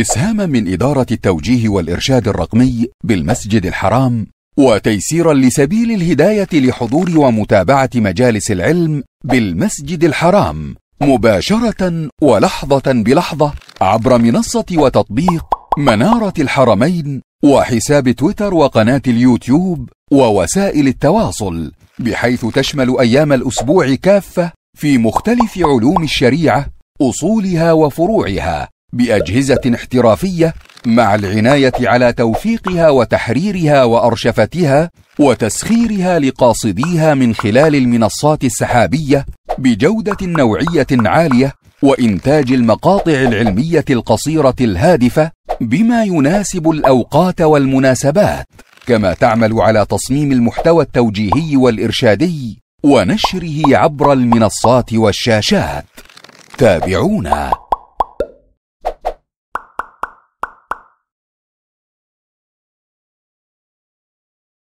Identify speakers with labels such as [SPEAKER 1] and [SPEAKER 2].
[SPEAKER 1] إسهاما من إدارة التوجيه والإرشاد الرقمي بالمسجد الحرام وتيسيرا لسبيل الهداية لحضور ومتابعة مجالس العلم بالمسجد الحرام مباشرة ولحظة بلحظة عبر منصة وتطبيق منارة الحرمين وحساب تويتر وقناة اليوتيوب ووسائل التواصل بحيث تشمل أيام الأسبوع كافة في مختلف علوم الشريعة أصولها وفروعها باجهزه احترافيه مع العنايه على توفيقها وتحريرها وارشفتها وتسخيرها لقاصديها من خلال المنصات السحابيه بجوده نوعيه عاليه وانتاج المقاطع العلميه القصيره الهادفه بما يناسب الاوقات والمناسبات كما تعمل على تصميم المحتوى التوجيهي والارشادي ونشره عبر المنصات والشاشات تابعونا